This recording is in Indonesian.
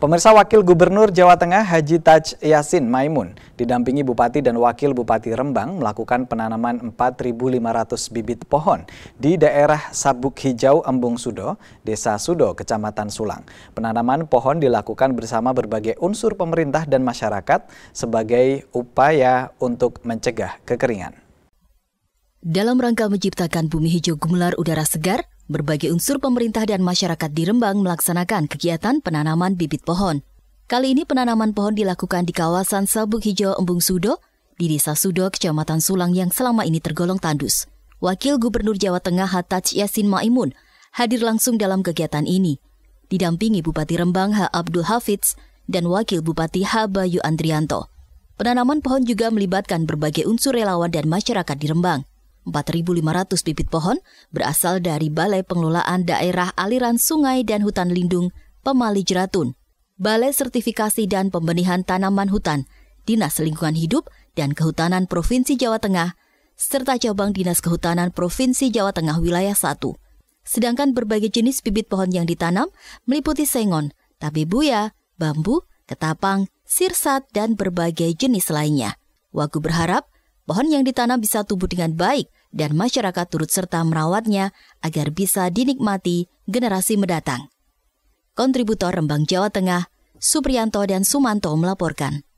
Pemirsa Wakil Gubernur Jawa Tengah Haji Taj Yasin Maimun didampingi Bupati dan Wakil Bupati Rembang melakukan penanaman 4.500 bibit pohon di daerah Sabuk Hijau Embung Sudo, Desa Sudo, Kecamatan Sulang. Penanaman pohon dilakukan bersama berbagai unsur pemerintah dan masyarakat sebagai upaya untuk mencegah kekeringan. Dalam rangka menciptakan bumi hijau gemelar udara segar, berbagai unsur pemerintah dan masyarakat di Rembang melaksanakan kegiatan penanaman bibit pohon. Kali ini penanaman pohon dilakukan di kawasan Sabuk Hijau Embung Sudo, di Desa Sudo, Kecamatan Sulang yang selama ini tergolong tandus. Wakil Gubernur Jawa Tengah Hataj Yasin Maimun hadir langsung dalam kegiatan ini. Didampingi Bupati Rembang H. Abdul Hafiz dan Wakil Bupati H. Bayu Andrianto. Penanaman pohon juga melibatkan berbagai unsur relawan dan masyarakat di Rembang. 4.500 bibit pohon berasal dari Balai Pengelolaan Daerah Aliran Sungai dan Hutan Lindung Pemali Jeratun, Balai Sertifikasi dan Pembenihan Tanaman Hutan, Dinas Lingkungan Hidup dan Kehutanan Provinsi Jawa Tengah, serta cabang Dinas Kehutanan Provinsi Jawa Tengah Wilayah 1. Sedangkan berbagai jenis bibit pohon yang ditanam meliputi sengon, tabebuya, bambu, ketapang, sirsat, dan berbagai jenis lainnya. Wagu berharap Pohon yang ditanam bisa tumbuh dengan baik dan masyarakat turut serta merawatnya agar bisa dinikmati generasi mendatang. Kontributor Rembang Jawa Tengah, Supriyanto dan Sumanto melaporkan.